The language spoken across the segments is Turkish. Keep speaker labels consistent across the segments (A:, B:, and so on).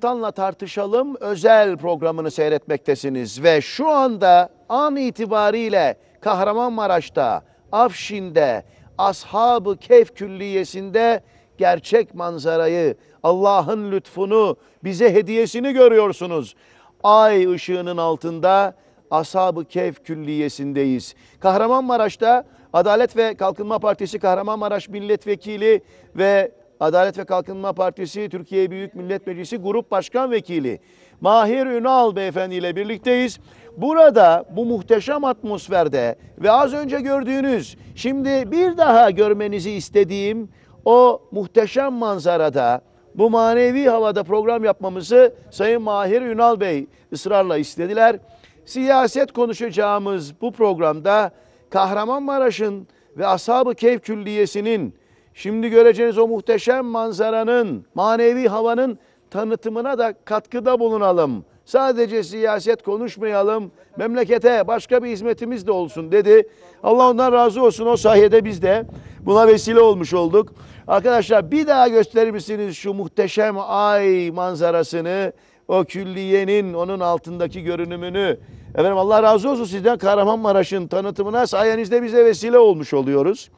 A: Tantan'la tartışalım özel programını seyretmektesiniz. Ve şu anda an itibariyle Kahramanmaraş'ta, Afşin'de, Ashab-ı Kehf Külliyesi'nde gerçek manzarayı, Allah'ın lütfunu, bize hediyesini görüyorsunuz. Ay ışığının altında Ashab-ı Kehf Külliyesi'ndeyiz. Kahramanmaraş'ta Adalet ve Kalkınma Partisi Kahramanmaraş Milletvekili ve Adalet ve Kalkınma Partisi Türkiye Büyük Millet Meclisi Grup Başkan Vekili Mahir Ünal Beyefendi ile birlikteyiz. Burada bu muhteşem atmosferde ve az önce gördüğünüz şimdi bir daha görmenizi istediğim o muhteşem manzarada bu manevi havada program yapmamızı Sayın Mahir Ünal Bey ısrarla istediler. Siyaset konuşacağımız bu programda Kahramanmaraş'ın ve Ashab-ı Keyf Külliyesi'nin Şimdi göreceğiniz o muhteşem manzaranın, manevi havanın tanıtımına da katkıda bulunalım. Sadece siyaset konuşmayalım, memlekete başka bir hizmetimiz de olsun dedi. Allah ondan razı olsun o sayede biz de buna vesile olmuş olduk. Arkadaşlar bir daha gösterir misiniz şu muhteşem ay manzarasını, o külliyenin onun altındaki görünümünü. Efendim Allah razı olsun sizden Kahramanmaraş'ın tanıtımına sayenizde bize vesile olmuş oluyoruz.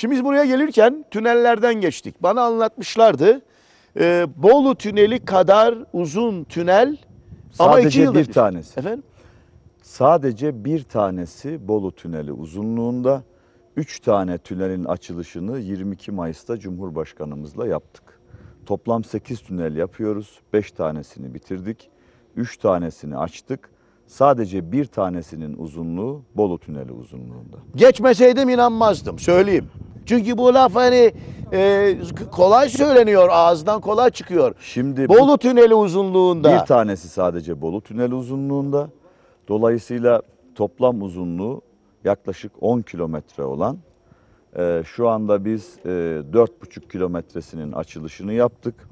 A: Şimdi biz buraya gelirken tünellerden geçtik. Bana anlatmışlardı. Ee, Bolu tüneli kadar uzun tünel
B: ama Sadece iki yılda bir tanesi. Efendim? Sadece bir tanesi Bolu tüneli uzunluğunda. Üç tane tünelin açılışını 22 Mayıs'ta Cumhurbaşkanımızla yaptık. Toplam 8 tünel yapıyoruz. 5 tanesini bitirdik. 3 tanesini açtık. Sadece bir tanesinin uzunluğu Bolu Tüneli uzunluğunda. Geçmeseydim inanmazdım söyleyeyim. Çünkü bu laf
A: hani e, kolay söyleniyor, ağızdan kolay çıkıyor. Şimdi Bolu tüneli
B: uzunluğunda. Bir tanesi sadece Bolu tüneli uzunluğunda. Dolayısıyla toplam uzunluğu yaklaşık 10 kilometre olan e, şu anda biz e, 4,5 kilometresinin açılışını yaptık.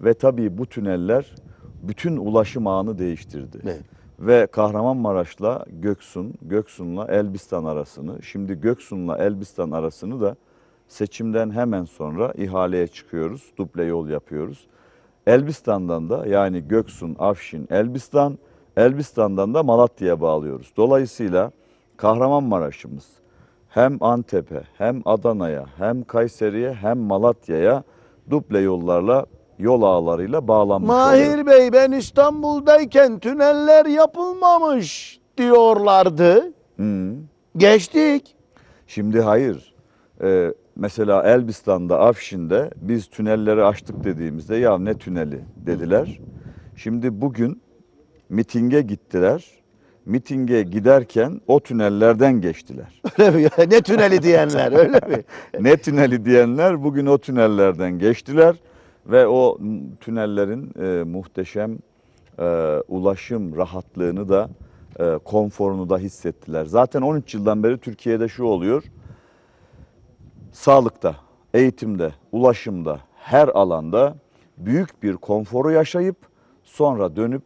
B: Ve tabii bu tüneller bütün ulaşım ağını değiştirdi. Evet ve Kahramanmaraş'la Göksun, Göksun'la Elbistan arasını, şimdi Göksun'la Elbistan arasını da seçimden hemen sonra ihaleye çıkıyoruz, duble yol yapıyoruz. Elbistan'dan da yani Göksun, Afşin, Elbistan, Elbistan'dan da Malatya'ya bağlıyoruz. Dolayısıyla Kahramanmaraş'ımız hem Antep'e, hem Adana'ya, hem Kayseri'ye, hem Malatya'ya duble yollarla yol ağlarıyla bağlanmış Mahir oluyor.
A: Bey ben İstanbul'dayken tüneller yapılmamış diyorlardı. Hı. Geçtik.
B: Şimdi hayır. Ee, mesela Elbistan'da, Afşin'de biz tünelleri açtık dediğimizde ya ne tüneli dediler. Şimdi bugün mitinge gittiler. Mitinge giderken o tünellerden geçtiler. Öyle mi? ne tüneli diyenler öyle mi? ne tüneli diyenler bugün o tünellerden geçtiler. Ve o tünellerin e, muhteşem e, ulaşım rahatlığını da, e, konforunu da hissettiler. Zaten 13 yıldan beri Türkiye'de şu oluyor, sağlıkta, eğitimde, ulaşımda, her alanda büyük bir konforu yaşayıp sonra dönüp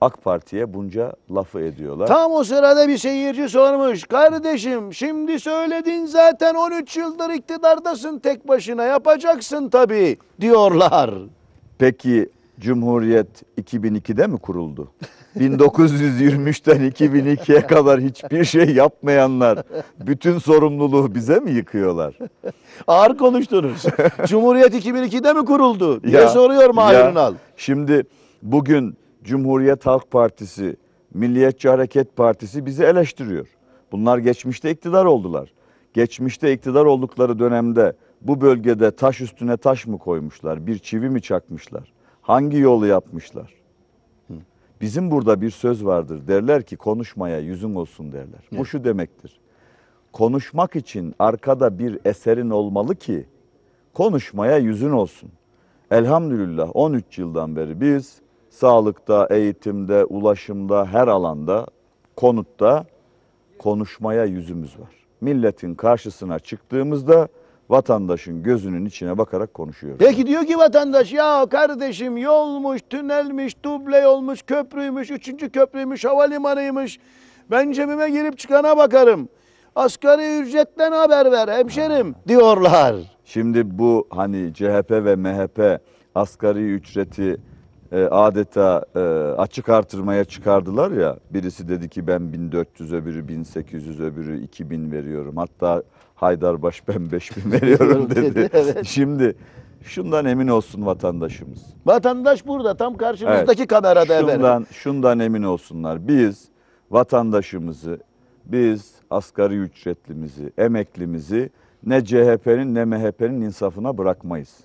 B: AK Parti'ye bunca lafı ediyorlar. Tam o
A: sırada bir seyirci sormuş. Kardeşim şimdi söyledin zaten 13 yıldır iktidardasın tek başına yapacaksın tabii
B: diyorlar. Peki Cumhuriyet 2002'de mi kuruldu? 1923'ten 2002'ye kadar hiçbir şey yapmayanlar bütün sorumluluğu bize mi yıkıyorlar? Ağır
A: konuştunuz.
B: Cumhuriyet 2002'de mi kuruldu
A: diye ya, soruyor Mahir Ünal.
B: Şimdi bugün Cumhuriyet Halk Partisi, Milliyetçi Hareket Partisi bizi eleştiriyor. Bunlar geçmişte iktidar oldular. Geçmişte iktidar oldukları dönemde bu bölgede taş üstüne taş mı koymuşlar, bir çivi mi çakmışlar, hangi yolu yapmışlar? Bizim burada bir söz vardır. Derler ki konuşmaya yüzün olsun derler. Evet. Bu şu demektir. Konuşmak için arkada bir eserin olmalı ki konuşmaya yüzün olsun. Elhamdülillah 13 yıldan beri biz sağlıkta, eğitimde, ulaşımda, her alanda, konutta konuşmaya yüzümüz var. Milletin karşısına çıktığımızda vatandaşın gözünün içine bakarak konuşuyoruz.
A: Peki diyor ki vatandaş ya kardeşim yolmuş, tünelmiş, duble olmuş, köprüymüş, üçüncü köprüymüş, havalimanıymış. Ben cebime girip çıkana bakarım. Asgari ücretten haber ver hemşerim
B: diyorlar. Şimdi bu hani CHP ve MHP asgari ücreti e, adeta e, açık artırmaya çıkardılar ya. Birisi dedi ki ben 1400 öbürü 1800 öbürü 2000 veriyorum. Hatta Haydarbaş ben 5000 veriyorum dedi. evet. Şimdi şundan emin olsun vatandaşımız.
A: Vatandaş burada tam karşımızdaki evet. kamerada şundan,
B: Şundan emin olsunlar. Biz vatandaşımızı, biz asgari ücretlimizi, emeklimizi ne CHP'nin ne MHP'nin insafına bırakmayız.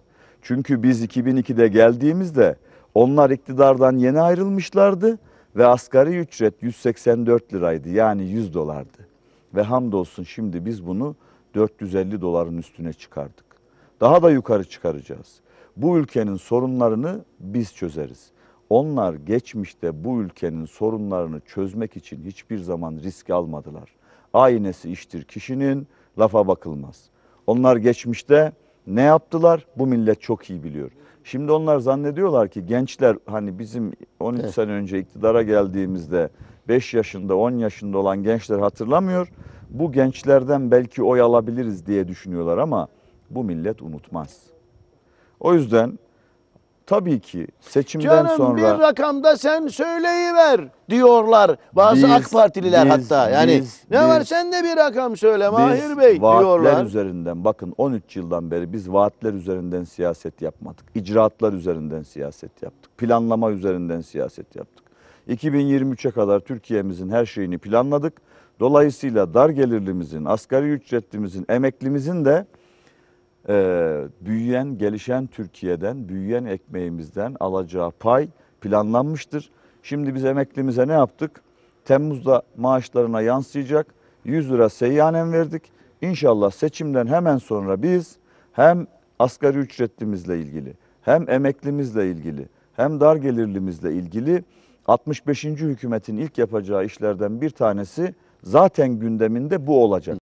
B: Çünkü biz 2002'de geldiğimizde onlar iktidardan yeni ayrılmışlardı ve asgari ücret 184 liraydı yani 100 dolardı. Ve hamdolsun şimdi biz bunu 450 doların üstüne çıkardık. Daha da yukarı çıkaracağız. Bu ülkenin sorunlarını biz çözeriz. Onlar geçmişte bu ülkenin sorunlarını çözmek için hiçbir zaman risk almadılar. Aynesi iştir kişinin, lafa bakılmaz. Onlar geçmişte ne yaptılar? Bu millet çok iyi biliyor. Şimdi onlar zannediyorlar ki gençler hani bizim 13 evet. sene önce iktidara geldiğimizde 5 yaşında 10 yaşında olan gençler hatırlamıyor. Bu gençlerden belki oy alabiliriz diye düşünüyorlar ama bu millet unutmaz. O yüzden tabii ki seçimden Canım, sonra... Canım bir
A: rakamda sen söyleyiver diyorlar bazı biz, AK Partililer biz, hatta. Yani biz, ne biz, var sen de bir rakam söyle Mahir Bey vaatler diyorlar. vaatler
B: üzerinden bakın 13 yıldan beri biz vaatler üzerinden siyaset yapmadık. İcraatlar üzerinden siyaset yaptık. Planlama üzerinden siyaset yaptık. 2023'e kadar Türkiye'mizin her şeyini planladık. Dolayısıyla dar gelirlimizin, asgari ücretlimizin, emeklimizin de e, büyüyen, gelişen Türkiye'den, büyüyen ekmeğimizden alacağı pay planlanmıştır. Şimdi biz emeklimize ne yaptık? Temmuz'da maaşlarına yansıyacak 100 lira seyyanen verdik. İnşallah seçimden hemen sonra biz hem asgari ücretimizle ilgili, hem emeklimizle ilgili, hem dar gelirlimizle ilgili 65. hükümetin ilk yapacağı işlerden bir tanesi zaten gündeminde bu olacak.